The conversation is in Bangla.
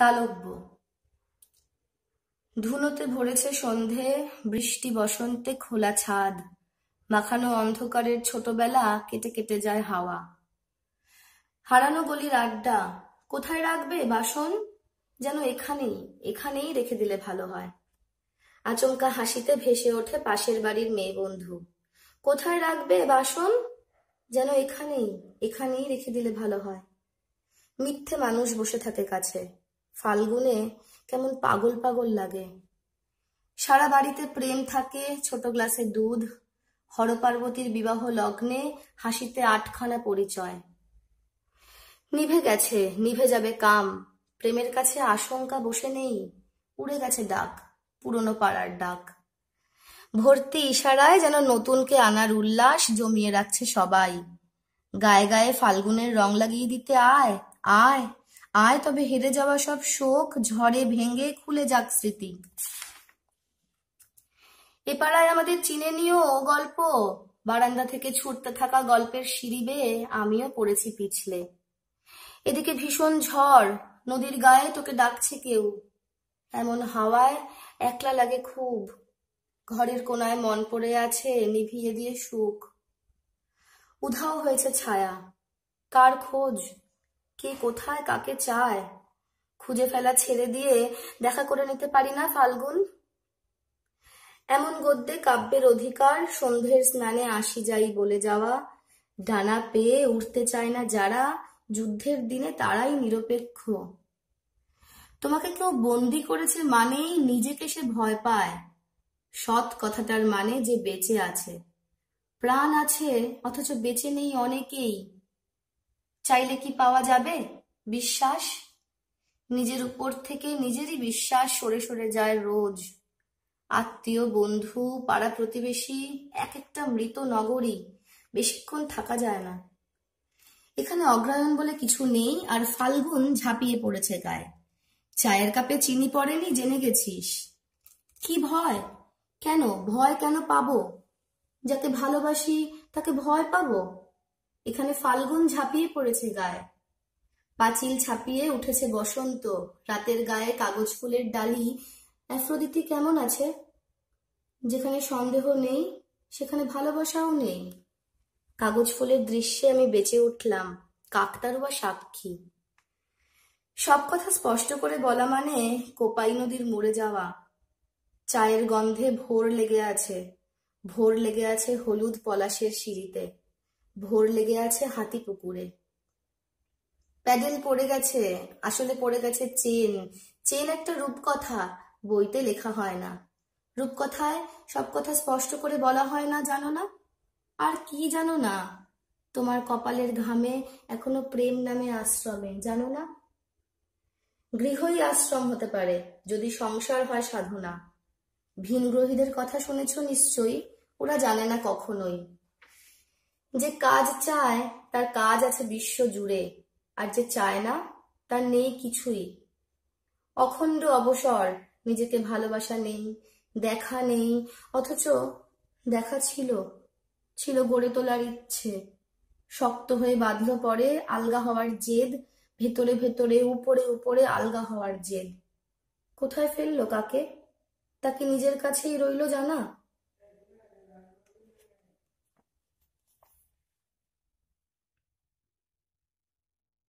তালব্য ধুনোতে ভরেছে সন্ধে বৃষ্টি বসন্তে খোলা ছাদ মাখানো অন্ধকারের ছোটবেলা কেটে কেটে যায় হাওয়া হারানো গলির আড্ডা কোথায় রাখবে বাসন যেন এখানেই এখানেই রেখে দিলে ভালো হয় আচমকা হাসিতে ভেসে ওঠে পাশের বাড়ির মেয়ে বন্ধু কোথায় রাখবে বাসন যেন এখানেই এখানেই রেখে দিলে ভালো হয় মিথ্যে মানুষ বসে থাকে কাছে ফাল্গুনে কেমন পাগল পাগল লাগে সারা বাড়িতে প্রেম থাকে ছোট গ্লাসে দুধ হরপার্বতীর বিবাহ লগ্নে হাসিতে আটখানা পরিচয় নিভে গেছে নিভে যাবে কাম প্রেমের কাছে আশঙ্কা বসে নেই উড়ে গেছে ডাক পুরনো পাড়ার ডাক ভর্তি ইশারায় যেন নতুনকে আনার উল্লাস জমিয়ে রাখছে সবাই গায়ে গায়ে ফাল্গুনের রং লাগিয়ে দিতে আয় আয় আয় তবে হেরে যাওয়া সব শোক ঝড়ে ভেঙে খুলে যাক স্মৃতি এ পাড়ায় আমাদের চিনে নিও গল্প বারান্দা থেকে ছুটতে থাকা গল্পের সিঁড়ি বেয়ে আমিও পড়েছি পিছলে এদিকে ভীষণ ঝড় নদীর গায়ে তোকে ডাকছে কেউ এমন হাওয়ায় একলা লাগে খুব ঘরের কোনায় মন পড়ে আছে নিভিয়ে দিয়ে সুখ উধাও হয়েছে ছায়া কার খোঁজ কে কোথায় কাকে চায় খুঁজে ফেলা ছেড়ে দিয়ে দেখা করে নিতে পারি না ফাল্গুন এমন গদ্যে কাব্যের অধিকার সন্ধ্যের স্নানে আসি যাই বলে যাওয়া ডানা পেয়ে উঠতে চায় না যারা যুদ্ধের দিনে তারাই নিরপেক্ষ তোমাকে কেউ বন্দি করেছে মানেই নিজেকে সে ভয় পায় সৎ কথাটার মানে যে বেঁচে আছে প্রাণ আছে অথচ বেঁচে নেই অনেকেই চাইলে কি পাওয়া যাবে বিশ্বাস নিজের উপর থেকে নিজেরই বিশ্বাস সরে সরে যায় রোজ আত্মীয় বন্ধু পাড়া প্রতিবেশী এক একটা মৃত নগরী বেশিক্ষণ থাকা যায় না এখানে অগ্রায়ণ বলে কিছু নেই আর ফাল্গুন ঝাঁপিয়ে পড়েছে গায়ে চায়ের কাপে চিনি পড়েনি জেনে গেছিস কি ভয় কেন ভয় কেন পাবো যাকে ভালোবাসি তাকে ভয় পাবো এখানে ফাল্গুন ঝাঁপিয়ে পড়েছে গায়ে পাঁচিল ছাপিয়ে উঠেছে বসন্ত রাতের গায়ে কাগজ ফুলের ডালি অ্যাফ্রোদিতি কেমন আছে যেখানে সন্দেহ নেই সেখানে ভালোবাসাও নেই কাগজ ফুলের দৃশ্যে আমি বেঁচে উঠলাম কাকতারুয়া সাক্ষী সব কথা স্পষ্ট করে বলা মানে কোপাই নদীর মরে যাওয়া চায়ের গন্ধে ভোর লেগে আছে ভোর লেগে আছে হলুদ পলাশের সিঁড়িতে ভোর লেগে আছে হাতি পুকুরে প্যাডেল পড়ে গেছে আসলে পড়ে গেছে চেন চেন একটা রূপকথা বইতে লেখা হয় না রূপকথায় সব কথা স্পষ্ট করে বলা হয় না জানো না আর কি জানো না তোমার কপালের ঘামে এখনো প্রেম নামে আশ্রমে জানো না গৃহই আশ্রম হতে পারে যদি সংসার হয় সাধনা ভিনগ্রহীদের কথা শুনেছ নিশ্চয়ই ওরা জানে না কখনোই যে কাজ চায় তার কাজ আছে বিশ্ব জুড়ে আর যে চায় না তার নেই কিছুই অখণ্ড অবসর নিজেকে ভালোবাসা নেই দেখা নেই অথচ দেখা ছিল ছিল গড়ে তোলার ইচ্ছে শক্ত হয়ে বাঁধল পরে আলগা হওয়ার জেদ ভেতরে ভেতরে উপরে উপরে আলগা হওয়ার জেদ কোথায় ফেললো কাকে তাকে নিজের কাছেই রইল জানা